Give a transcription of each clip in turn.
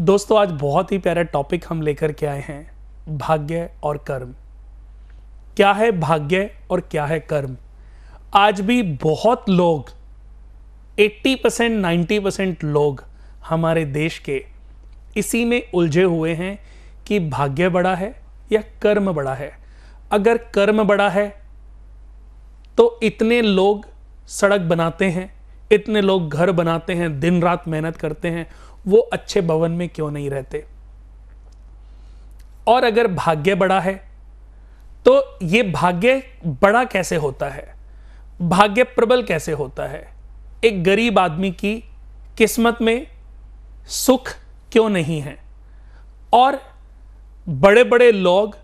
दोस्तों आज बहुत ही प्यारा टॉपिक हम लेकर के आए हैं भाग्य और कर्म क्या है भाग्य और क्या है कर्म आज भी बहुत लोग 80 परसेंट नाइन्टी परसेंट लोग हमारे देश के इसी में उलझे हुए हैं कि भाग्य बड़ा है या कर्म बड़ा है अगर कर्म बड़ा है तो इतने लोग सड़क बनाते हैं इतने लोग घर बनाते हैं दिन रात मेहनत करते हैं वो अच्छे भवन में क्यों नहीं रहते और अगर भाग्य बड़ा है तो ये भाग्य बड़ा कैसे होता है भाग्य प्रबल कैसे होता है एक गरीब आदमी की किस्मत में सुख क्यों नहीं है और बड़े बड़े लोग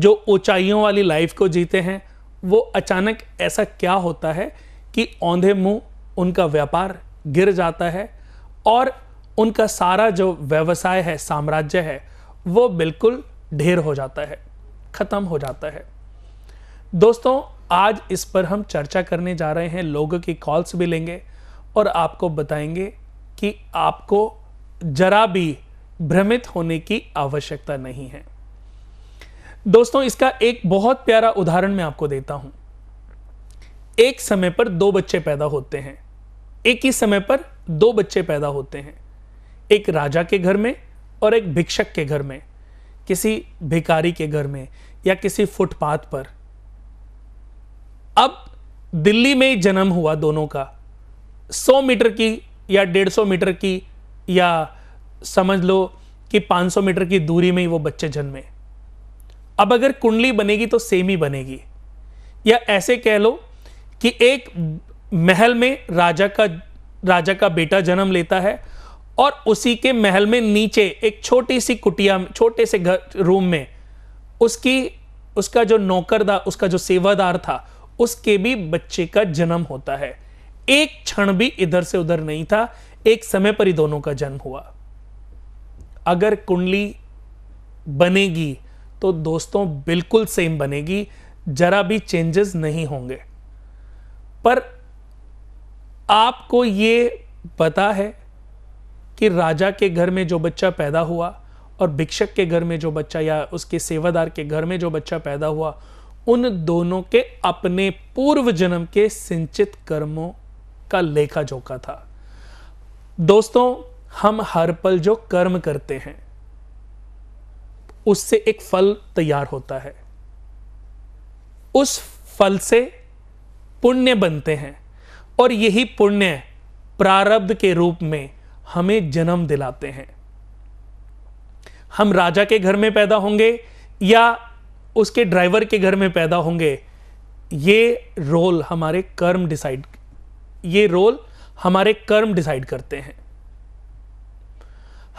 जो ऊंचाइयों वाली लाइफ को जीते हैं वो अचानक ऐसा क्या होता है कि औंधे मुंह उनका व्यापार गिर जाता है और उनका सारा जो व्यवसाय है साम्राज्य है वो बिल्कुल ढेर हो जाता है ख़त्म हो जाता है दोस्तों आज इस पर हम चर्चा करने जा रहे हैं लोगों की कॉल्स भी लेंगे और आपको बताएंगे कि आपको जरा भी भ्रमित होने की आवश्यकता नहीं है दोस्तों इसका एक बहुत प्यारा उदाहरण मैं आपको देता हूं एक समय पर दो बच्चे पैदा होते हैं एक ही समय पर दो बच्चे पैदा होते हैं एक राजा के घर में और एक भिक्षक के घर में किसी भिकारी के घर में या किसी फुटपाथ पर अब दिल्ली में जन्म हुआ दोनों का 100 मीटर की या 150 मीटर की या समझ लो कि 500 मीटर की दूरी में ही वो बच्चे जन्मे अब अगर कुंडली बनेगी तो सेम ही बनेगी या ऐसे कह लो कि एक महल में राजा का राजा का बेटा जन्म लेता है और उसी के महल में नीचे एक छोटी सी कुटिया छोटे से घर रूम में उसकी उसका जो नौकर था उसका जो सेवादार था उसके भी बच्चे का जन्म होता है एक क्षण भी इधर से उधर नहीं था एक समय पर ही दोनों का जन्म हुआ अगर कुंडली बनेगी तो दोस्तों बिल्कुल सेम बनेगी जरा भी चेंजेस नहीं होंगे पर आपको ये पता है कि राजा के घर में जो बच्चा पैदा हुआ और भिक्षक के घर में जो बच्चा या उसके सेवादार के घर में जो बच्चा पैदा हुआ उन दोनों के अपने पूर्व जन्म के सिंचित कर्मों का लेखा जोखा था दोस्तों हम हर पल जो कर्म करते हैं उससे एक फल तैयार होता है उस फल से पुण्य बनते हैं और यही पुण्य प्रारब्ध के रूप में हमें जन्म दिलाते हैं हम राजा के घर में पैदा होंगे या उसके ड्राइवर के घर में पैदा होंगे ये रोल हमारे कर्म डिसाइड ये रोल हमारे कर्म डिसाइड करते हैं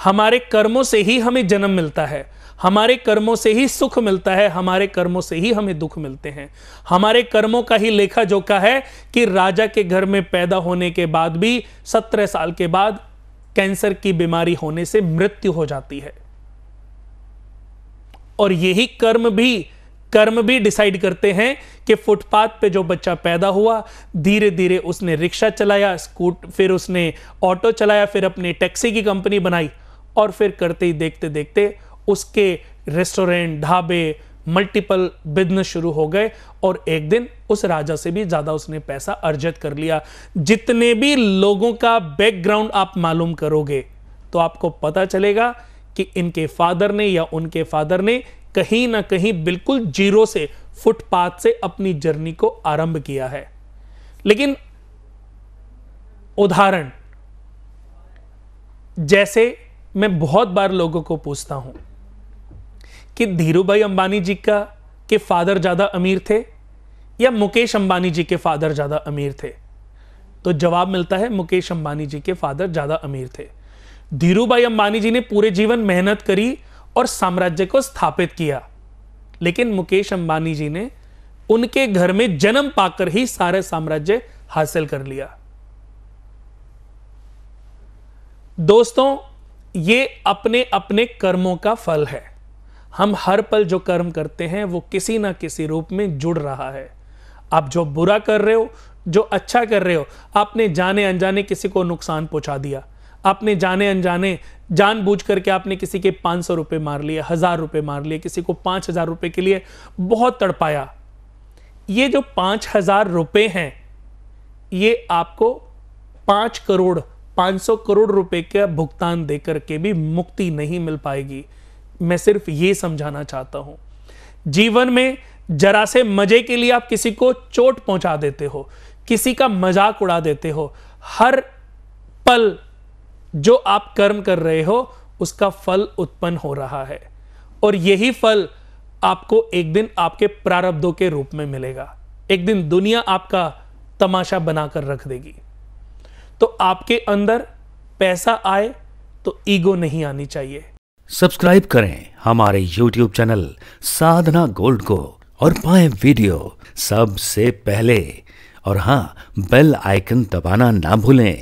हमारे कर्मों से ही हमें जन्म मिलता है हमारे कर्मों से ही सुख मिलता है हमारे कर्मों से ही हमें दुख मिलते हैं हमारे कर्मों का ही लेखा जोखा है कि राजा के घर में पैदा होने के बाद भी सत्रह साल के बाद कैंसर की बीमारी होने से मृत्यु हो जाती है और यही कर्म भी कर्म भी डिसाइड करते हैं कि फुटपाथ पे जो बच्चा पैदा हुआ धीरे धीरे उसने रिक्शा चलाया स्कूट फिर उसने ऑटो चलाया फिर अपनी टैक्सी की कंपनी बनाई और फिर करते ही देखते देखते उसके रेस्टोरेंट ढाबे मल्टीपल बिजनेस शुरू हो गए और एक दिन उस राजा से भी ज्यादा उसने पैसा अर्जित कर लिया जितने भी लोगों का बैकग्राउंड आप मालूम करोगे तो आपको पता चलेगा कि इनके फादर ने या उनके फादर ने कहीं ना कहीं बिल्कुल जीरो से फुटपाथ से अपनी जर्नी को आरंभ किया है लेकिन उदाहरण जैसे मैं बहुत बार लोगों को पूछता हूं कि धीरू भाई अंबानी जी का के फादर ज़्यादा अमीर थे या मुकेश अंबानी जी के फादर ज़्यादा अमीर थे तो जवाब मिलता है मुकेश अंबानी जी के फादर ज़्यादा अमीर थे धीरू भाई अंबानी जी ने पूरे जीवन मेहनत करी और साम्राज्य को स्थापित किया लेकिन मुकेश अंबानी जी ने उनके घर में जन्म पाकर ही सारे साम्राज्य हासिल कर लिया दोस्तों ये अपने अपने कर्मों का फल है हम हर पल जो कर्म करते हैं वो किसी ना किसी रूप में जुड़ रहा है आप जो बुरा कर रहे हो जो अच्छा कर रहे हो आपने जाने अनजाने किसी को नुकसान पहुंचा दिया आपने जाने अनजाने जानबूझ करके आपने किसी के पाँच सौ रुपये मार लिए हज़ार रुपये मार लिए किसी को पाँच हज़ार रुपये के लिए बहुत तड़पाया ये जो पाँच हज़ार रुपये हैं ये आपको पाँच करोड़ पाँच सौ करोड़ रुपए का भुगतान देकर के भी मुक्ति नहीं मिल पाएगी मैं सिर्फ ये समझाना चाहता हूं जीवन में जरा से मजे के लिए आप किसी को चोट पहुंचा देते हो किसी का मजाक उड़ा देते हो हर पल जो आप कर्म कर रहे हो उसका फल उत्पन्न हो रहा है और यही फल आपको एक दिन आपके प्रारब्धों के रूप में मिलेगा एक दिन दुनिया आपका तमाशा बनाकर रख देगी तो आपके अंदर पैसा आए तो ईगो नहीं आनी चाहिए सब्सक्राइब करें हमारे यूट्यूब चैनल साधना गोल्ड को और पाएं वीडियो सबसे पहले और हां बेल आइकन दबाना ना भूलें